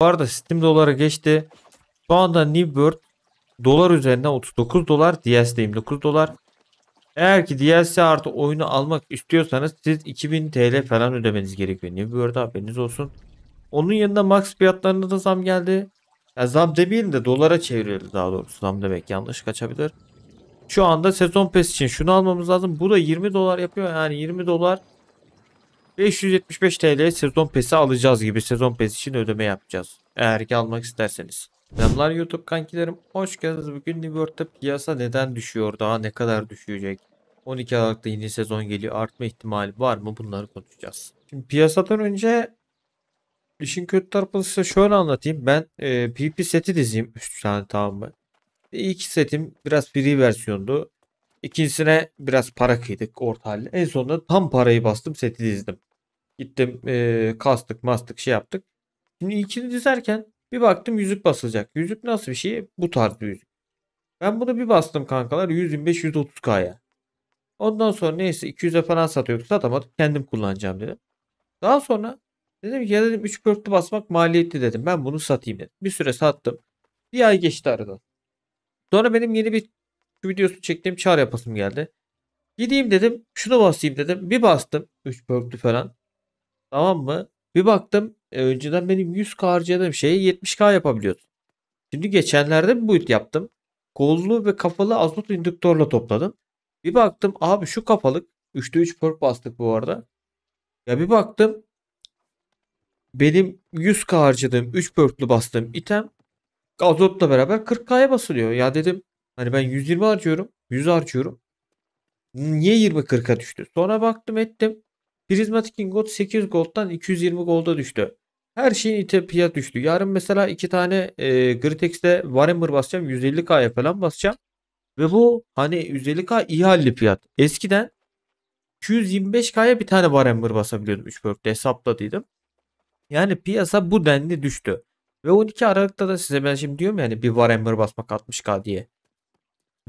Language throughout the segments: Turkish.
Bu arada Steam dolara geçti. Şu anda New dolar üzerinden 39 dolar. DLC 29 dolar. Eğer ki DLC artı oyunu almak istiyorsanız siz 2000 TL falan ödemeniz gerekiyor. New World'a haberiniz olsun. Onun yanında max fiyatlarında da zam geldi. Ya zam demeyelim de dolara çevrildi daha doğrusu. Zam demek yanlış kaçabilir. Şu anda sezon pes için şunu almamız lazım. Bu da 20 dolar yapıyor. Yani 20 dolar 575 TL sezon pesi alacağız gibi sezon pes için ödeme yapacağız. Eğer ki almak isterseniz. Selamlar YouTube kankilerim. Hoş geldiniz. Bugün New World'da piyasa neden düşüyor? Daha ne kadar düşecek? 12 Aralık'ta yeni sezon geliyor. Artma ihtimali var mı? Bunları konuşacağız. Şimdi piyasadan önce işin kötü tarafını size şöyle anlatayım. Ben e, PP seti dizeyim. 3 tane tamam mı? İlk setim biraz free versiyondu. İkincisine biraz para kıydık orta halde. En sonunda tam parayı bastım seti dizdim. Gittim e, kastık mastık şey yaptık. Şimdi ilkini dizerken bir baktım yüzük basılacak. Yüzük nasıl bir şey? Bu tarz bir yüzük. Ben bunu bir bastım kankalar 125-130k'ya. Ondan sonra neyse 200'e falan satıyorduk satamadım. Kendim kullanacağım dedim. Daha sonra dedim ki ya dedim 3 pörtlü basmak maliyetli dedim. Ben bunu satayım dedim. Bir süre sattım. Bir ay geçti aradan. Sonra benim yeni bir videosu çektiğim çağrı yapasım geldi. Gideyim dedim şunu basayım dedim. Bir bastım 3 pörtlü falan. Tamam mı? Bir baktım e, önceden benim 100k harcadığım şeyi 70k yapabiliyordum. Şimdi geçenlerde bir boyut yaptım. Kollu ve kafalı azot indüktörle topladım. Bir baktım abi şu kapalık 3'te 3 perk bastık bu arada. Ya bir baktım benim 100k harcadığım 3 perklü bastığım item azotla beraber 40k'ya basılıyor. Ya dedim hani ben 120 harcıyorum 100 harcıyorum. Niye 20 40'a düştü? Sonra baktım ettim. Prizmatic ingot 8 gold'dan 220 gold'a düştü. Her şeyin ite fiyat düştü. Yarın mesela iki tane e, Gritex'te Warhammer basacağım. 150K'ya falan basacağım. Ve bu hani 150K iyi halli fiyat. Eskiden 225K'ya bir tane Warhammer basabiliyordum 3 bölükte hesapladıydım. Yani piyasa bu denli düştü. Ve 12 Aralık'ta da size ben şimdi diyorum yani bir Warhammer basmak 60K diye.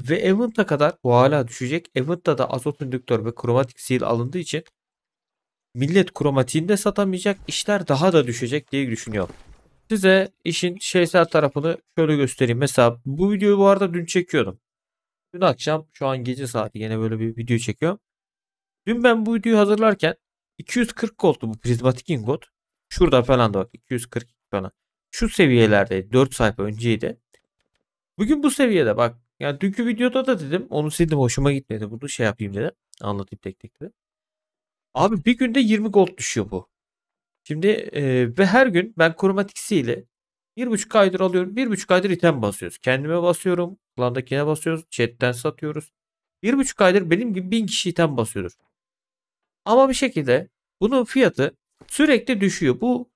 Ve Event'a kadar bu hala düşecek. Event'ta da azot indüktör ve kromatik seal alındığı için millet kromatiğini de satamayacak. işler daha da düşecek diye düşünüyorum. Size işin şeysel tarafını şöyle göstereyim. Mesela bu videoyu bu arada dün çekiyordum. Dün akşam şu an gece saati yine böyle bir video çekiyorum. Dün ben bu videoyu hazırlarken 240 gold'tu bu prizmatik ingot. Şurada falan da bak 240 falan. Şu seviyelerde 4 sayfa önceydi. Bugün bu seviyede bak. Yani dünkü videoda da dedim onu sildim hoşuma gitmedi. Bunu şey yapayım dedim. Anlatayım tek tek dedim. Abi bir günde 20 gold düşüyor bu. Şimdi e, ve her gün ben kromatiksiyle 1.5 aydır alıyorum. 1.5 aydır item basıyoruz. Kendime basıyorum. Klandakine basıyoruz. Chatten satıyoruz. 1.5 aydır benim gibi 1000 kişi item basıyordur. Ama bir şekilde bunun fiyatı sürekli düşüyor. Bu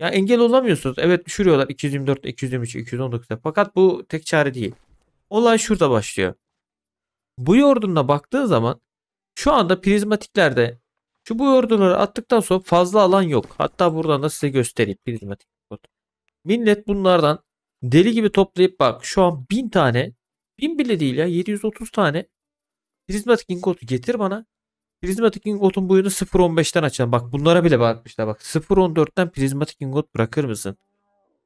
ya engel olamıyorsunuz. Evet düşürüyorlar 224, 223, 219. Fakat bu tek çare değil. Olay şurada başlıyor. Bu yordunla baktığın zaman şu anda prizmatiklerde şu bu orduları attıktan sonra fazla alan yok. Hatta buradan da size göstereyim. Prizmatik kod. Millet bunlardan deli gibi toplayıp bak şu an 1000 tane 1000 bile değil ya 730 tane prizmatik ingotu getir bana. Prizmatik ingotun boyunu 0.15'ten açalım. Bak bunlara bile bakmışlar. Bak 0.14'ten prizmatik ingot bırakır mısın?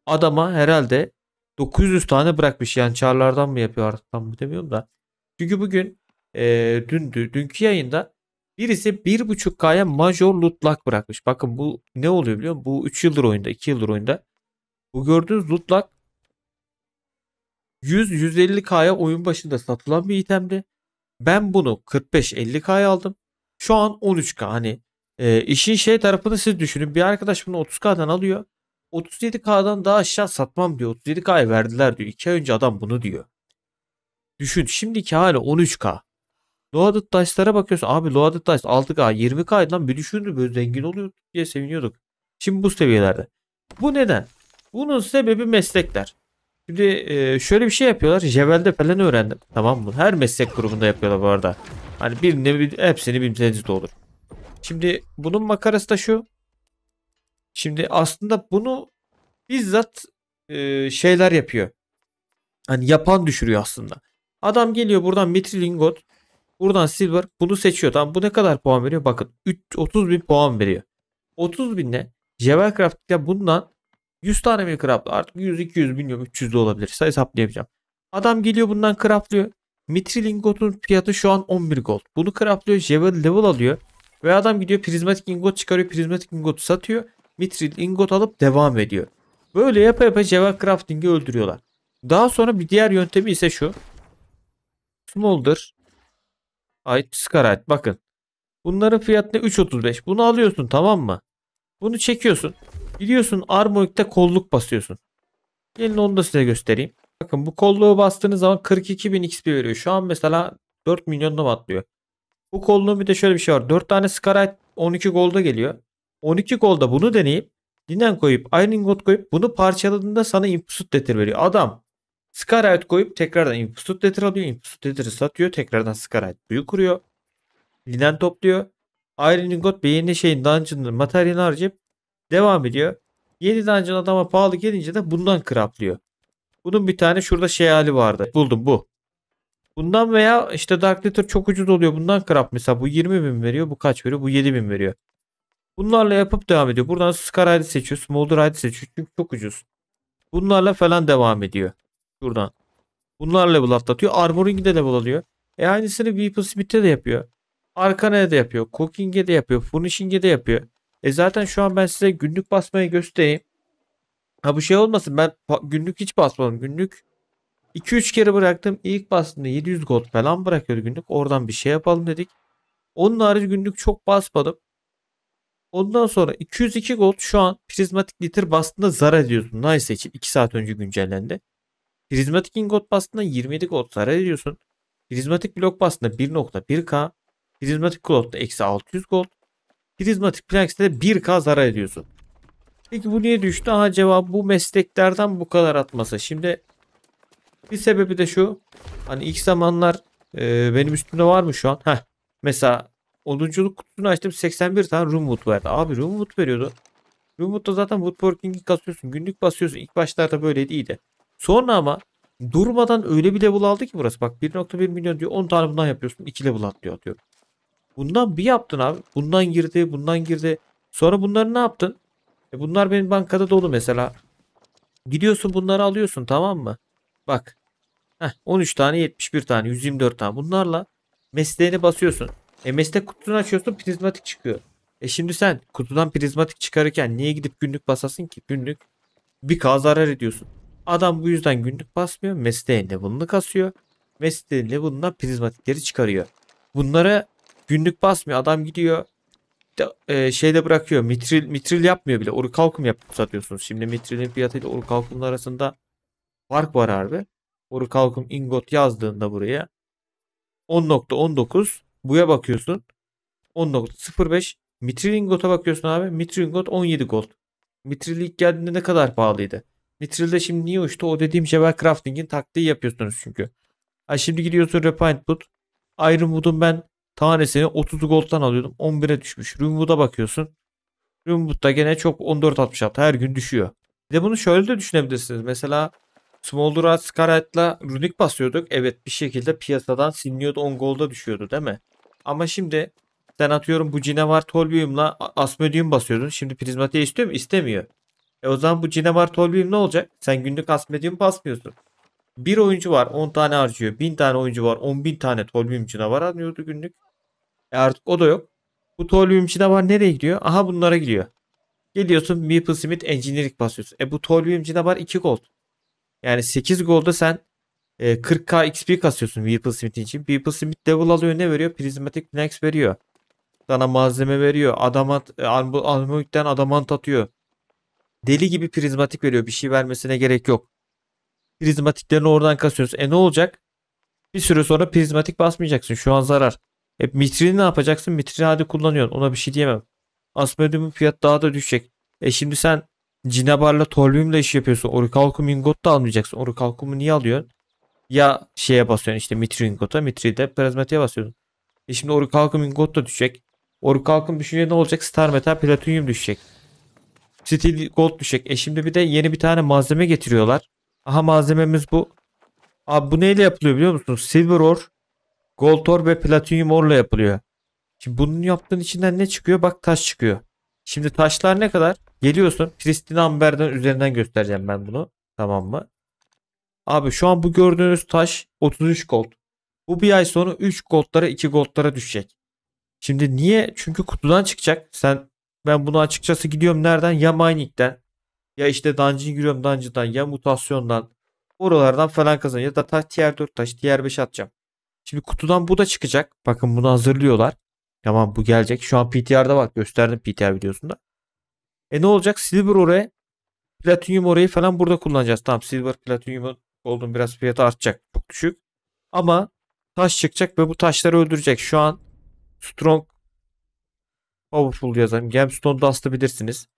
Adama herhalde 900 tane bırakmış. Yani çarlardan mı yapıyor artık tam demiyorum da. Çünkü bugün e, dündü, dünkü yayında Birisi 1.5K'ya major lutlak bırakmış. Bakın bu ne oluyor biliyor musun? Bu 3 yıldır oyunda, 2 yıldır oyunda. Bu gördüğünüz lutlak 100-150K'ya oyun başında satılan bir itemdi. Ben bunu 45-50K'ya aldım. Şu an 13K. Hani e, işin şey tarafını siz düşünün. Bir arkadaş bunu 30K'dan alıyor. 37K'dan daha aşağı satmam diyor. 37K'ya verdiler diyor. 2 ay önce adam bunu diyor. Düşün şimdiki hali 13K. Loaded Dice'lara bakıyorsun. Abi Loaded Dice 6K 20K'ydı lan bir düşündü böyle zengin oluyorduk diye seviniyorduk. Şimdi bu seviyelerde. Bu neden? Bunun sebebi meslekler. Şimdi e, şöyle bir şey yapıyorlar. Jebel'de falan öğrendim. Tamam mı? Her meslek grubunda yapıyorlar bu arada. Hani birini bir, hepsini bilmeniz de olur. Şimdi bunun makarası da şu. Şimdi aslında bunu bizzat e, şeyler yapıyor. Hani yapan düşürüyor aslında. Adam geliyor buradan lingot Buradan Silver bunu seçiyor. Tamam bu ne kadar puan veriyor? Bakın 30 bin puan veriyor. 30 binle Jewelcraft ya bundan 100 tane mi craft? Artık 100-200 bilmiyorum 300 de olabilir. Sayı hesaplayamayacağım. Adam geliyor bundan craftlıyor. Mitrilingo'nun fiyatı şu an 11 gold. Bunu craftlıyor. Jewel level alıyor. Ve adam gidiyor prizmatik ingot çıkarıyor. Prizmatik ingotu satıyor. Mitril ingot alıp devam ediyor. Böyle yapa yapa Jewel Crafting'i öldürüyorlar. Daha sonra bir diğer yöntemi ise şu. Smolder ait Scarite bakın. Bunların fiyatı 3.35. Bunu alıyorsun tamam mı? Bunu çekiyorsun. biliyorsun. Armonik'te kolluk basıyorsun. Gelin onu da size göstereyim. Bakın bu kolluğu bastığınız zaman 42.000 XP veriyor. Şu an mesela 4 milyonda mı atlıyor? Bu kolluğun bir de şöyle bir şey var. 4 tane Scarite 12 golda geliyor. 12 golda bunu deneyip dinen koyup Iron ingot koyup bunu parçaladığında sana impusut detir veriyor. Adam Scarite koyup tekrardan Impusut Letter alıyor. Impusut Letter'ı satıyor. Tekrardan Scarite büyük kuruyor. Linen topluyor. Iron Ingot beğeni şeyin dungeon'ın materyalini harcayıp devam ediyor. Yeni dungeon adama pahalı gelince de bundan kraplıyor. Bunun bir tane şurada şey hali vardı. Buldum bu. Bundan veya işte Dark Letter çok ucuz oluyor. Bundan krap mesela bu 20 bin veriyor. Bu kaç veriyor? Bu 7 bin veriyor. Bunlarla yapıp devam ediyor. Buradan Scar seçiyor. Smolder seçiyor. Çünkü çok ucuz. Bunlarla falan devam ediyor. Şuradan. Bunlar level atlatıyor. Armoring'de level alıyor. E aynısını People Smith'te de yapıyor. Arkana'ya da yapıyor. Cooking'e de yapıyor. Furnishing'e de yapıyor. E zaten şu an ben size günlük basmayı göstereyim. Ha bu şey olmasın ben günlük hiç basmadım. Günlük 2-3 kere bıraktım. İlk bastığımda 700 gold falan bırakıyor günlük. Oradan bir şey yapalım dedik. Onun harici günlük çok basmadım. Ondan sonra 202 gold şu an prizmatik litir bastığında zar ediyorsun. Nice için 2 saat önce güncellendi. Prizmatik ingot bastığında 27 gold zarar ediyorsun. Prizmatik blok bastığında 1.1k. Prizmatik Cloud'da eksi 600 gold. Prizmatik Planks'te de 1k zarar ediyorsun. Peki bu niye düştü? Aha cevap bu mesleklerden bu kadar atması. Şimdi bir sebebi de şu. Hani ilk zamanlar e, benim üstümde var mı şu an? Heh. Mesela olunculuk kutusunu açtım 81 tane room wood verdi. Abi room wood veriyordu. Room wood'da zaten woodworking'i kasıyorsun. Günlük basıyorsun. İlk başlarda böyleydi iyiydi. Sonra ama durmadan öyle bir level aldı ki burası. Bak 1.1 milyon diyor 10 tane bundan yapıyorsun 2 level atlıyor atıyorum. Bundan bir yaptın abi. Bundan girdi bundan girdi. Sonra bunları ne yaptın? E bunlar benim bankada dolu mesela. Gidiyorsun bunları alıyorsun tamam mı? Bak. Heh, 13 tane 71 tane 124 tane bunlarla mesleğini basıyorsun. E meslek kutusunu açıyorsun prizmatik çıkıyor. E şimdi sen kutudan prizmatik çıkarırken niye gidip günlük basasın ki? Günlük bir kaz zarar ediyorsun. Adam bu yüzden günlük basmıyor. Mesleğinde bunu kasıyor. Mesleğinde bununla prizmatikleri çıkarıyor. Bunlara günlük basmıyor. Adam gidiyor de, e, şeyde bırakıyor. Mitril, mitril yapmıyor bile. Oru Orikalkum yapıp satıyorsunuz. Şimdi mitrilin fiyatı ile oru orikalkumun arasında fark var harbi. Orikalkum ingot yazdığında buraya 10.19 buya bakıyorsun. 10.05 mitril ingota bakıyorsun abi. Mitril ingot 17 gold. Mitril ilk geldiğinde ne kadar pahalıydı? Mitril'de şimdi niye uçtu? O dediğim Jebel Crafting'in taktiği yapıyorsunuz çünkü. Ha şimdi gidiyorsun Repaint Wood. Iron Wood'un ben tanesini 30 gold'dan alıyordum. 11'e düşmüş. Runewood'a bakıyorsun. Runewood'da gene çok 14.66 her gün düşüyor. Bir de bunu şöyle de düşünebilirsiniz. Mesela Smolder'a Scarlet'la runik basıyorduk. Evet bir şekilde piyasadan siliniyordu 10 golda düşüyordu değil mi? Ama şimdi sen atıyorum bu Cinevar Tolbium'la Asmodium basıyordun. Şimdi Prizmatia istiyor mu? İstemiyor. E o zaman bu Cinemar Tolbim ne olacak? Sen günlük Asmedium basmıyorsun. Bir oyuncu var 10 tane harcıyor. 1000 tane oyuncu var 10 bin tane Tolbim Cinemar harcıyordu günlük. E artık o da yok. Bu Tolbim Cinemar nereye gidiyor? Aha bunlara gidiyor. Geliyorsun Maple Smith Engineering basıyorsun. E bu Tolbim Cinemar 2 gold. Yani 8 golda sen 40k e, XP kasıyorsun Maple Smith için. Maple Smith level alıyor ne veriyor? Prismatic Flanks veriyor. Sana malzeme veriyor. Adamant, e, armor'dan adamant atıyor. Deli gibi prizmatik veriyor. Bir şey vermesine gerek yok. Prizmatiklerini oradan kasıyorsun. E ne olacak? Bir süre sonra prizmatik basmayacaksın. Şu an zarar. E mitrini ne yapacaksın? Mitrini hadi kullanıyorsun. Ona bir şey diyemem. Asmodium'un fiyat daha da düşecek. E şimdi sen Cinabar'la Tolbium'la iş yapıyorsun. Oricalcum ingot da almayacaksın. Oricalcum'u niye alıyorsun? Ya şeye basıyorsun işte mitri ingota. Mitri de prizmatiğe basıyorsun. E şimdi Oricalcum ingot da düşecek. Oricalcum düşünce ne olacak? Star Metal Platinum düşecek. Steel Gold düşecek. E şimdi bir de yeni bir tane malzeme getiriyorlar. Aha malzememiz bu. Abi bu neyle yapılıyor biliyor musunuz? Silver Ore, Gold Ore ve Platinum Ore'la yapılıyor. Şimdi bunun yaptığın içinden ne çıkıyor? Bak taş çıkıyor. Şimdi taşlar ne kadar? Geliyorsun. Pristin Amber'den üzerinden göstereceğim ben bunu. Tamam mı? Abi şu an bu gördüğünüz taş 33 gold. Bu bir ay sonra 3 goldlara 2 goldlara düşecek. Şimdi niye? Çünkü kutudan çıkacak. Sen ben bunu açıkçası gidiyorum nereden? Ya mining'den ya işte dungeon giriyorum dungeon'dan ya mutasyondan oralardan falan kazanıyorum. Ya da tier 4 taş tier 5 atacağım. Şimdi kutudan bu da çıkacak. Bakın bunu hazırlıyorlar. Tamam bu gelecek. Şu an PTR'da bak gösterdim PTR videosunda. E ne olacak? Silver oraya Platinum orayı falan burada kullanacağız. Tamam Silver Platinum'un Golden biraz fiyatı artacak. Çok düşük. Ama taş çıkacak ve bu taşları öldürecek. Şu an Strong Powerful yazayım. Gemstone Dust'ı bilirsiniz.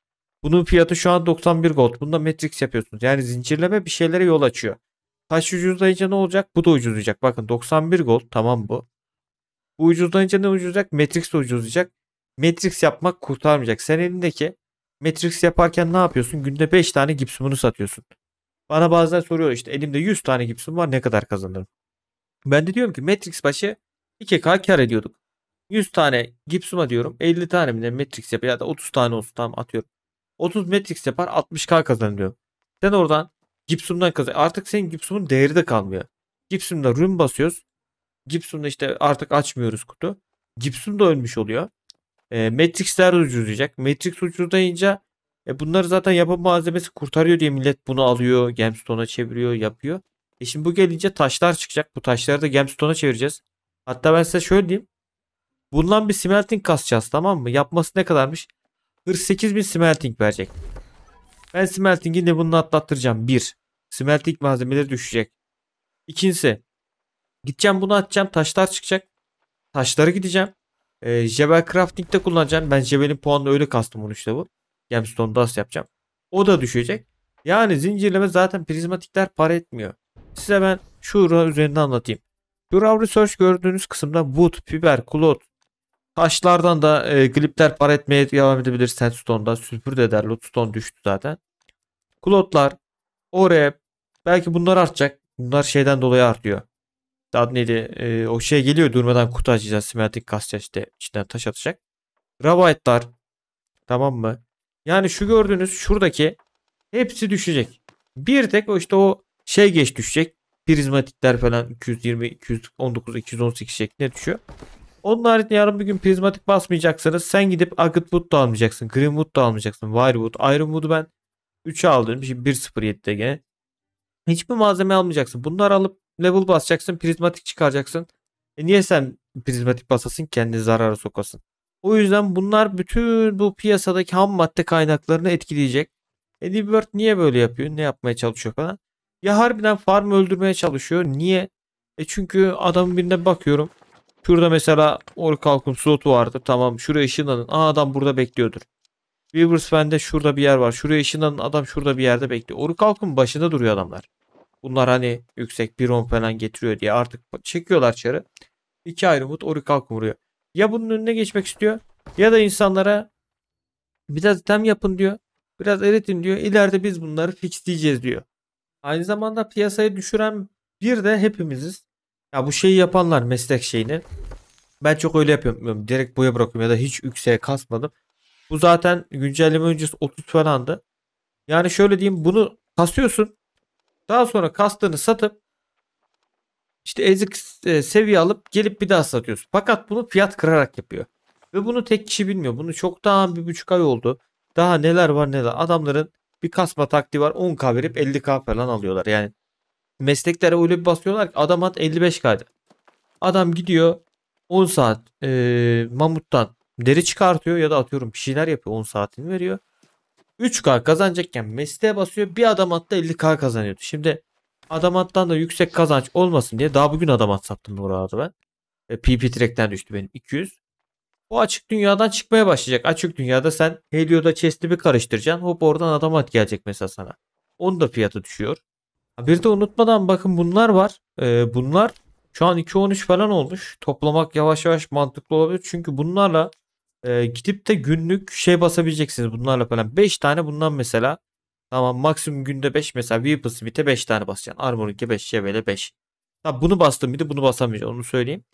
Bunun fiyatı şu an 91 gold. Bunda matrix yapıyorsunuz. Yani zincirleme bir şeylere yol açıyor. Taş ucuzlayınca ne olacak? Bu da ucuzlayacak. Bakın 91 gold tamam bu. Bu ucuzlayınca ne ucuzlayacak? Matrix de ucuzlayacak. Matrix yapmak kurtarmayacak. Sen elindeki Matrix yaparken ne yapıyorsun? Günde 5 tane gipsumunu satıyorsun. Bana bazen soruyor işte elimde 100 tane gipsum var ne kadar kazanırım? Ben de diyorum ki Matrix başı 2K kar ediyorduk. 100 tane Gipsum'a diyorum 50 tane bile ne Matrix yapar ya da 30 tane olsun tamam atıyorum. 30 Matrix yapar 60k kazanıyor. Sen oradan Gipsum'dan kazan. Artık senin Gipsum'un değeri de kalmıyor. Gipsum'da rüm basıyoruz. Gipsum'da işte artık açmıyoruz kutu. Gipsum da ölmüş oluyor. E, Matrix'ler ucuzlayacak. Matrix ucuzlayınca e, bunları zaten yapım malzemesi kurtarıyor diye millet bunu alıyor. Gemstone'a çeviriyor yapıyor. E şimdi bu gelince taşlar çıkacak. Bu taşları da gemstone'a çevireceğiz. Hatta ben size şöyle diyeyim. Bundan bir smelting kasacağız tamam mı? Yapması ne kadarmış? 48 smelting verecek. Ben smelting'i de bunu atlattıracağım. Bir. Smelting malzemeleri düşecek. İkincisi. Gideceğim bunu atacağım. Taşlar çıkacak. Taşları gideceğim. E, Jebel Crafting'de kullanacağım. Ben Jebel'in puanını öyle kastım onu işte bu. Gemstone Dust yapacağım. O da düşecek. Yani zincirleme zaten prizmatikler para etmiyor. Size ben şu üzerinde anlatayım. Bureau Research gördüğünüz kısımda wood, fiber, cloth, Taşlardan da e, glipler par etmeye devam edebilir. Sandstone'da sülfür de eder. Lodestone düştü zaten. Klotlar, oraya belki bunlar artacak. Bunlar şeyden dolayı artıyor. Adı neydi? E, o şey geliyor durmadan kutu açacağız. Simetik kasya işte içinden taş atacak. Rabaytlar. Tamam mı? Yani şu gördüğünüz şuradaki hepsi düşecek. Bir tek o işte o şey geç düşecek. Prizmatikler falan 220, 219, 218 şeklinde düşüyor. Onun haricinde yarın bir gün prizmatik basmayacaksınız. sen gidip Agutwood da almayacaksın. Greenwood da almayacaksın. wire iron Ironwood'u ben 3'e aldım. Şimdi 1.07'de gene. Hiçbir malzeme almayacaksın. Bunları alıp level basacaksın. Prizmatik çıkaracaksın. E niye sen prizmatik basasın kendini zarara sokasın? O yüzden bunlar bütün bu piyasadaki ham madde kaynaklarını etkileyecek. Eddie Bird niye böyle yapıyor? Ne yapmaya çalışıyor falan. Ya harbiden farm öldürmeye çalışıyor. Niye? E çünkü adamın birine bakıyorum. Şurada mesela or kalkım slotu vardı. Tamam şuraya ışınlanın. Aa adam burada bekliyordur. Weaverspan'de şurada bir yer var. Şuraya ışınlanın adam şurada bir yerde bekliyor. Or kalkım başında duruyor adamlar. Bunlar hani yüksek bir on falan getiriyor diye artık çekiyorlar çarı. İki ayrı mut or kalkım vuruyor. Ya bunun önüne geçmek istiyor ya da insanlara biraz tem yapın diyor. Biraz eritin diyor. İleride biz bunları fixleyeceğiz diyor. Aynı zamanda piyasayı düşüren bir de hepimiziz. Ya bu şeyi yapanlar meslek şeyini. Ben çok öyle yapıyorum. Direkt boya bırakıyorum ya da hiç yükseğe kasmadım. Bu zaten güncelleme öncesi 30 falandı. Yani şöyle diyeyim bunu kasıyorsun. Daha sonra kastığını satıp işte ezik e, seviye alıp gelip bir daha satıyorsun. Fakat bunu fiyat kırarak yapıyor. Ve bunu tek kişi bilmiyor. Bunu çoktan bir buçuk ay oldu. Daha neler var neler. Adamların bir kasma taktiği var. 10k verip 50k falan alıyorlar. Yani mesleklere öyle bir basıyorlar ki adam at 55 kaydı. Adam gidiyor 10 saat e, mamuttan deri çıkartıyor ya da atıyorum bir şeyler yapıyor 10 saatini veriyor. 3K kazanacakken mesleğe basıyor bir adam atta 50K kazanıyordu. Şimdi adam attan da yüksek kazanç olmasın diye daha bugün adam at sattım Murat'a ben. E, PP track'ten düştü benim 200. Bu açık dünyadan çıkmaya başlayacak. Açık dünyada sen Helio'da chest'i bir karıştıracaksın. Hop oradan adam at gelecek mesela sana. Onun da fiyatı düşüyor. Ha bir de unutmadan bakın bunlar var. Ee, bunlar şu an 2.13 falan olmuş. Toplamak yavaş yavaş mantıklı olabilir. Çünkü bunlarla e, gidip de günlük şey basabileceksiniz bunlarla falan. 5 tane bundan mesela. Tamam maksimum günde 5 mesela Weeple Smith'e 5 tane basacaksın. Armor'unki 5, Şevele 5. Tabi bunu bastım bir de bunu basamayacağım onu söyleyeyim.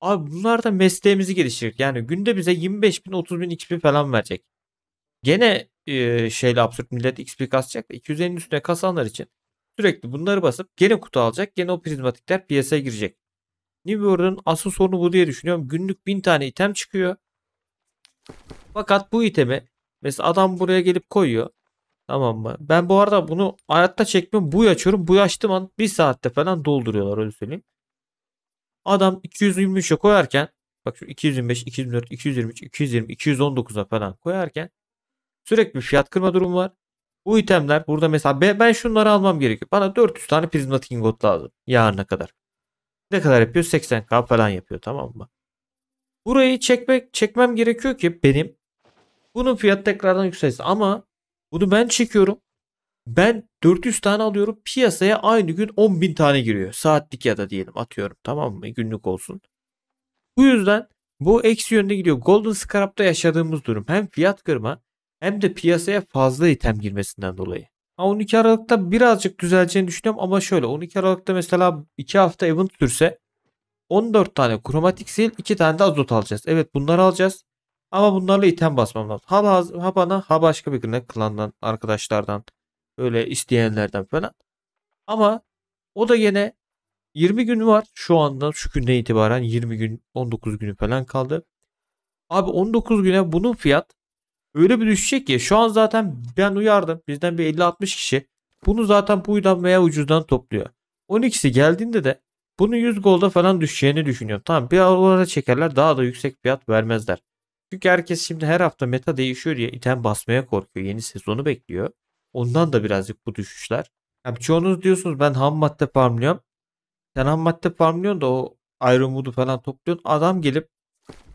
Abi bunlar da mesleğimizi geliştirir. Yani günde bize 25 bin 30 bin XP falan verecek. Gene e, şeyle absürt millet XP kasacak da 250 üstüne kasanlar için Sürekli bunları basıp gene kutu alacak. Gene o prizmatikler piyasaya girecek. Newbird'ın asıl sorunu bu diye düşünüyorum. Günlük bin tane item çıkıyor. Fakat bu itemi mesela adam buraya gelip koyuyor. Tamam mı? Ben bu arada bunu hayatta çekmem. Bu açıyorum. Bu açtığım an bir saatte falan dolduruyorlar öyle söyleyeyim. Adam 223'e koyarken bak şu 225, 224, 223, 220, 219'a falan koyarken sürekli bir fiyat kırma durumu var. Bu itemler burada mesela ben şunları almam gerekiyor. Bana 400 tane prizmatik ingot lazım yarına kadar. Ne kadar yapıyor? 80k falan yapıyor tamam mı? Burayı çekmek çekmem gerekiyor ki benim bunun fiyat tekrardan yükselsin. Ama bunu ben çekiyorum. Ben 400 tane alıyorum. Piyasaya aynı gün 10.000 tane giriyor. Saatlik ya da diyelim atıyorum tamam mı? Günlük olsun. Bu yüzden bu eksi yönde gidiyor. Golden Scarab'da yaşadığımız durum hem fiyat kırma hem de piyasaya fazla item girmesinden dolayı. 12 Aralık'ta birazcık düzeleceğini düşünüyorum ama şöyle 12 Aralık'ta mesela 2 hafta event sürse 14 tane kromatik sil 2 tane de azot alacağız. Evet bunları alacağız. Ama bunlarla item basmam lazım. Ha, ha bana ha başka bir günde klandan arkadaşlardan öyle isteyenlerden falan. Ama o da yine 20 günü var şu anda şu günden itibaren 20 gün 19 günü falan kaldı. Abi 19 güne bunun fiyat öyle bir düşecek ki şu an zaten ben uyardım. Bizden bir 50-60 kişi bunu zaten buydan veya ucuzdan topluyor. 12'si geldiğinde de bunu 100 golda falan düşeceğini düşünüyorum. Tamam bir oraya çekerler daha da yüksek fiyat vermezler. Çünkü herkes şimdi her hafta meta değişiyor diye item basmaya korkuyor. Yeni sezonu bekliyor. Ondan da birazcık bu düşüşler. Yani çoğunuz diyorsunuz ben ham madde farmlıyorum. Sen ham madde farmlıyorsun da o Ironwood'u falan topluyorsun. Adam gelip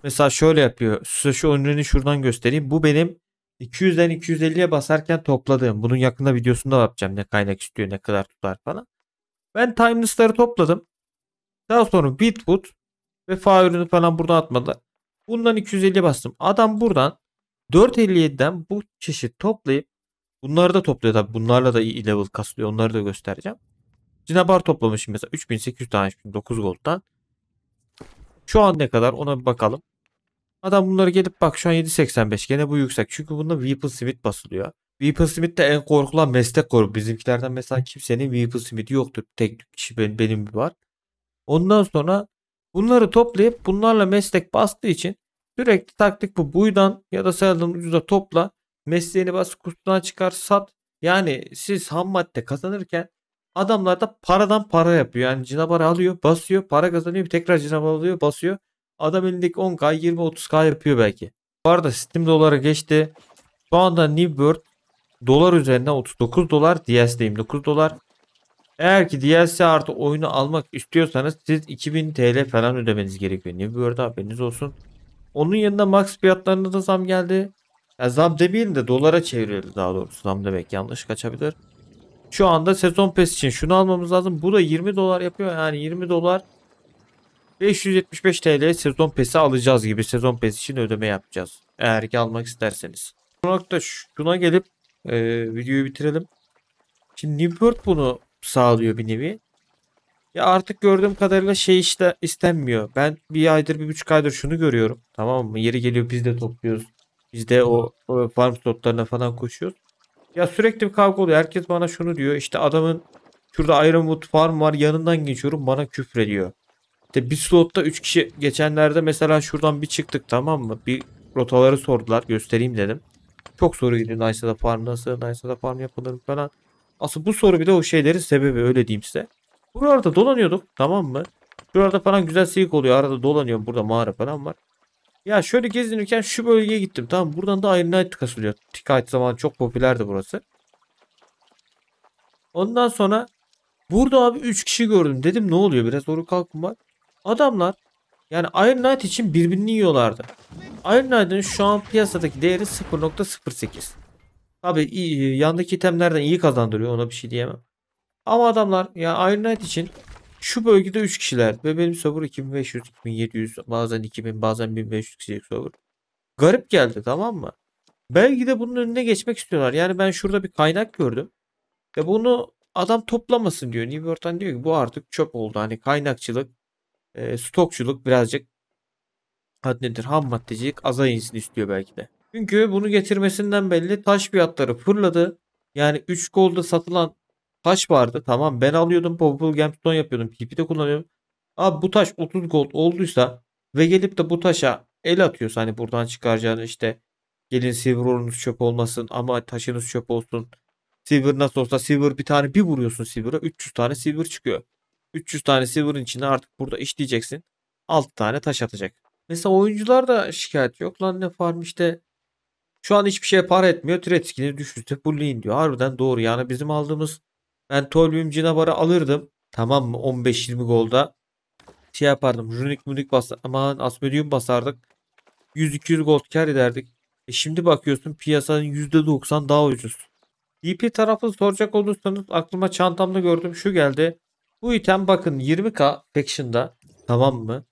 Mesela şöyle yapıyor. Size şu ürünü şuradan göstereyim. Bu benim 200'den 250'ye basarken topladığım. Bunun yakında videosunda yapacağım. Ne kaynak istiyor, ne kadar tutar falan. Ben timeless'ları topladım. Daha sonra Bitwood ve fa ürünü falan buradan atmadı. Bundan 250 bastım. Adam buradan 4.57'den bu çeşit toplayıp bunları da topluyor tabi. Bunlarla da iyi level kaslıyor. Onları da göstereceğim. Cinabar toplamışım mesela 3800 tane 9 gold'dan. Şu an ne kadar ona bir bakalım. Adam bunları gelip bak şu an 7.85 gene bu yüksek. Çünkü bunda Weeple Smith basılıyor. Weeple Smith de en korkulan meslek grubu. Bizimkilerden mesela kimsenin Weeple Smith'i yoktur. Tek kişi benim, benim var. Ondan sonra bunları toplayıp bunlarla meslek bastığı için sürekli taktik bu. Buydan ya da sayıldığın ucuza topla. Mesleğini bas kutudan çıkar sat. Yani siz ham madde kazanırken Adamlar da paradan para yapıyor. Yani cinavarı alıyor, basıyor, para kazanıyor, tekrar cinavarı alıyor, basıyor. Adam elindeki 10k, 20-30k yapıyor belki. Bu arada Steam dolara geçti. Şu anda New World dolar üzerinden 39 dolar, DLC 29 dolar. Eğer ki DLC artı oyunu almak istiyorsanız siz 2000 TL falan ödemeniz gerekiyor. New World'a haberiniz olsun. Onun yanında max fiyatlarında da zam geldi. Ya zam demeyin de dolara çevrildi daha doğrusu. Zam demek yanlış kaçabilir. Şu anda sezon pes için şunu almamız lazım. Bu da 20 dolar yapıyor. Yani 20 dolar 575 TL sezon pesi alacağız gibi sezon pes için ödeme yapacağız. Eğer ki almak isterseniz. Bu nokta şuna gelip e, videoyu bitirelim. Şimdi Newport bunu sağlıyor bir nevi. Ya artık gördüğüm kadarıyla şey işte istenmiyor. Ben bir aydır bir buçuk aydır şunu görüyorum. Tamam mı? Yeri geliyor biz de topluyoruz. Biz de o, o farm slotlarına falan koşuyoruz. Ya sürekli bir kavga oluyor. Herkes bana şunu diyor. İşte adamın şurada Ironwood farm var. Yanından geçiyorum. Bana küfür ediyor. İşte bir slotta 3 kişi geçenlerde mesela şuradan bir çıktık tamam mı? Bir rotaları sordular. Göstereyim dedim. Çok soru geliyor. Nice'da farm nasıl? Nice'da farm yapılır falan. Asıl bu soru bir de o şeylerin sebebi öyle diyeyim size. Buralarda dolanıyorduk tamam mı? Buralarda falan güzel seyik oluyor. Arada dolanıyorum. Burada mağara falan var. Ya şöyle gezinirken şu bölgeye gittim. Tamam buradan da Iron Knight kasılıyor. Tikayt zamanı çok popülerdi burası. Ondan sonra burada abi 3 kişi gördüm. Dedim ne oluyor biraz doğru kalkın var. Adamlar yani Iron Knight için birbirini yiyorlardı. Iron Knight'ın şu an piyasadaki değeri 0.08. Tabi yandaki itemlerden iyi kazandırıyor ona bir şey diyemem. Ama adamlar ya yani Iron Knight için şu bölgede 3 kişiler ve benim server 2500, 2700, bazen 2000, bazen 1500 kişilik sabır Garip geldi tamam mı? Belki de bunun önüne geçmek istiyorlar. Yani ben şurada bir kaynak gördüm. Ya e bunu adam toplamasın diyor. New York'tan diyor ki bu artık çöp oldu. Hani kaynakçılık, e, stokçuluk birazcık adı nedir? Ham maddecilik azayınsın istiyor belki de. Çünkü bunu getirmesinden belli taş fiyatları fırladı. Yani 3 golde satılan taş vardı. Tamam ben alıyordum. Popul Gemstone yapıyordum. PP'de kullanıyorum. Abi bu taş 30 gold olduysa ve gelip de bu taşa el atıyorsa hani buradan çıkaracağını işte gelin silver orunuz çöp olmasın ama taşınız çöp olsun. Silver nasıl olsa silver bir tane bir vuruyorsun silver'a 300 tane silver çıkıyor. 300 tane silver'ın içine artık burada işleyeceksin. 6 tane taş atacak. Mesela oyuncular da şikayet yok lan ne farm işte şu an hiçbir şey para etmiyor. Tret skin'i düşürse bulleyin diyor. Harbiden doğru yani bizim aldığımız ben Tolbim Cinabar'ı alırdım. Tamam mı? 15-20 golda. Şey yapardım. Runik münik basar. Aman Asmodium basardık. 100-200 gold kar ederdik. E şimdi bakıyorsun piyasanın %90 daha ucuz. DP e tarafını soracak olursanız aklıma çantamda gördüm şu geldi. Bu item bakın 20k faction'da tamam mı?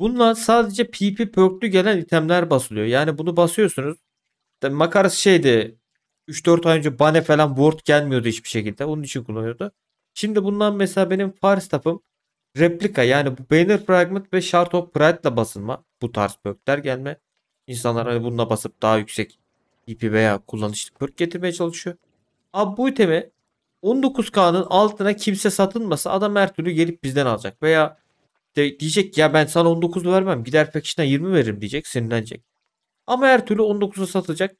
Bunlar sadece PP perklü gelen itemler basılıyor. Yani bunu basıyorsunuz. Makarası şeydi 3-4 ay önce bane falan board gelmiyordu hiçbir şekilde. Onun için kullanıyordu. Şimdi bundan mesela benim Farstap'ım replika yani bu banner fragment ve shard of pride'la basılma. Bu tarz perkler gelme. İnsanlar hani bununla basıp daha yüksek ipi veya kullanışlı perk getirmeye çalışıyor. Abi bu itemi 19K'nın altına kimse satılmasa adam her türlü gelip bizden alacak. Veya de diyecek ki ya ben sana 19 vermem gider pekişine 20 veririm diyecek sinirlenecek. Ama her türlü 19'a satacak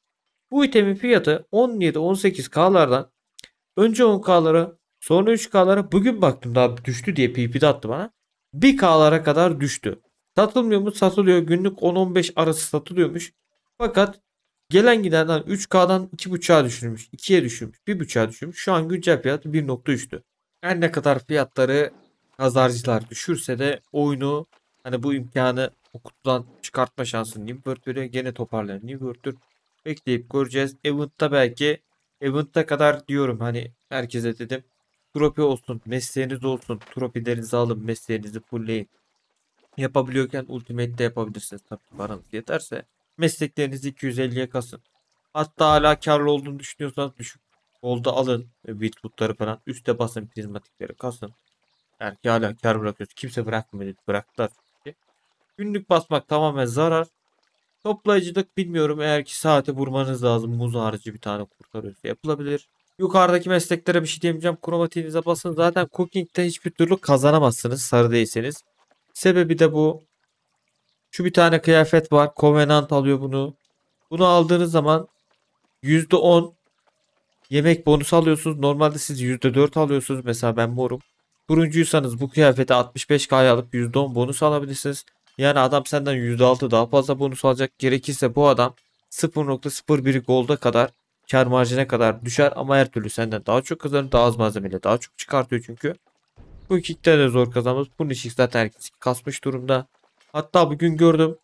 bu itemin fiyatı 17-18K'lardan önce 10K'lara sonra 3K'lara bugün baktım daha düştü diye PP'de attı bana. 1K'lara kadar düştü. Satılmıyor mu? Satılıyor. Günlük 10-15 arası satılıyormuş. Fakat gelen giderden 3K'dan 2.5'a düşürmüş. 2'ye düşürmüş. 1.5'a düşürmüş. Şu an güncel fiyatı 1.3'tü. Her ne kadar fiyatları pazarcılar düşürse de oyunu hani bu imkanı o kutudan çıkartma şansını Newbird veriyor. Gene toparlayan Newbird'tür. Bekleyip göreceğiz. Event'ta belki Event'a kadar diyorum hani herkese dedim. trophy olsun, mesleğiniz olsun. trophylerinizi alın, mesleğinizi fullleyin. Yapabiliyorken Ultimate de yapabilirsiniz. Tabii paranız yeterse. Mesleklerinizi 250'ye kasın. Hatta hala karlı olduğunu düşünüyorsanız düşük. Golda alın. Bitputları falan. Üste basın prizmatikleri kasın. Yani hala kar bırakıyoruz. Kimse bırakmıyor. Bıraktılar. Günlük basmak tamamen zarar. Toplayıcılık bilmiyorum eğer ki saati vurmanız lazım. Muz harici bir tane kurtarıyorsa yapılabilir. Yukarıdaki mesleklere bir şey diyemeyeceğim. Kromatiğinize basın. Zaten cooking'de hiçbir türlü kazanamazsınız sarı değilseniz. Sebebi de bu. Şu bir tane kıyafet var. Covenant alıyor bunu. Bunu aldığınız zaman %10 yemek bonusu alıyorsunuz. Normalde siz %4 alıyorsunuz. Mesela ben morum. Turuncuysanız bu kıyafeti 65K'ya alıp %10 bonus alabilirsiniz. Yani adam senden %6 daha fazla bonus alacak. Gerekirse bu adam 0.01 golda kadar kar marjine kadar düşer ama her türlü senden daha çok kazanır daha az malzemeyle daha çok çıkartıyor çünkü. Bu iki de zor kazanmış. Bunun için zaten herkes kasmış durumda. Hatta bugün gördüm.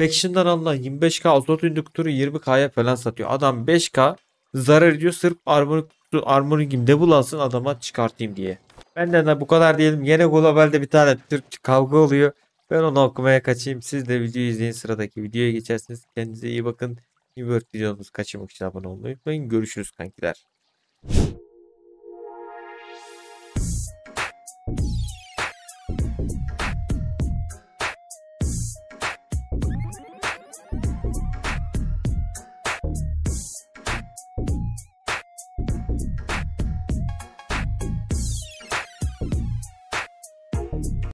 Faction'dan alınan 25k Azot Inductor'u 20k'ya falan satıyor. Adam 5k zarar ediyor sırf armor, armor ne bulansın adama çıkartayım diye. Benden de bu kadar diyelim. Yine globalde bir tane Türk kavga oluyor. Ben onu okumaya kaçayım. Siz de videoyu izleyin. Sıradaki videoya geçersiniz. Kendinize iyi bakın. New World videomuz kaçırmak için abone olmayı unutmayın. Görüşürüz kankiler.